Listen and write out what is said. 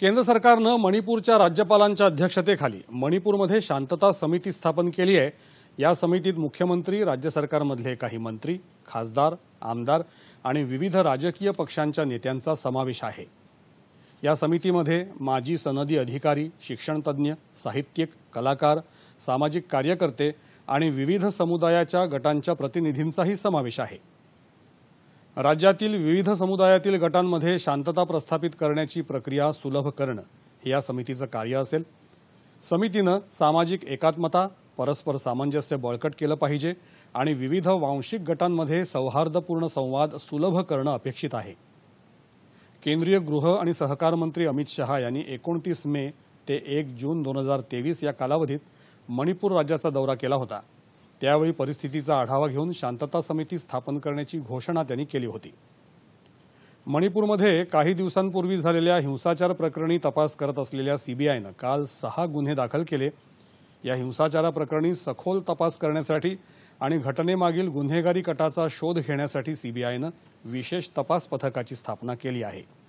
केंद्र सरकारनं मणिपूरच्या राज्यपालांच्या अध्यक्षतेखाली मणिपूरमध्ये शांतता समिती स्थापन केली आहे या समितीत मुख्यमंत्री राज्य सरकारमधले काही मंत्री खासदार आमदार आणि विविध राजकीय पक्षांच्या नेत्यांचा समावेश आहे या समितीमध्ये माजी सनदी अधिकारी शिक्षणतज्ज्ञ साहित्यिक कलाकार सामाजिक कार्यकर्ते आणि विविध समुदायाच्या गटांच्या प्रतिनिधींचाही समावेश आहे राज्यातील विविध समुदायातील गटांमध्ये शांतता प्रस्थापित करण्याची प्रक्रिया सुलभ करणं हे या समितीचं कार्य असेल समितीनं सामाजिक एकात्मता परस्पर सामंजस्य बळकट केलं पाहिजे आणि विविध वांशिक गटांमध्ये सौहार्दपूर्ण संवाद सुलभ करणं अपेक्षित आहे केंद्रीय गृह आणि सहकार मंत्री अमित शहा यांनी एकोणतीस मे ते एक जून दोन हजार तेवीस या कालावधीत मणिपूर राज्याचा दौरा केला होता त्यावेळी परिस्थितीचा आढावा घेऊन शांतता समिती स्थापन करण्याची घोषणा त्यांनी केली होती मणिपूरमध्ये काही दिवसांपूर्वी झालेल्या हिंसाचार प्रकरणी तपास करत असलेल्या सीबीआयनं काल सहा गुन्हे दाखल केले या हिंसाचाराप्रकरणी सखोल तपास करण्यासाठी आणि घटनेमागील गुन्हेगारी कटाचा शोध घेण्यासाठी सीबीआयनं विशेष तपास पथकाची स्थापना केली आहे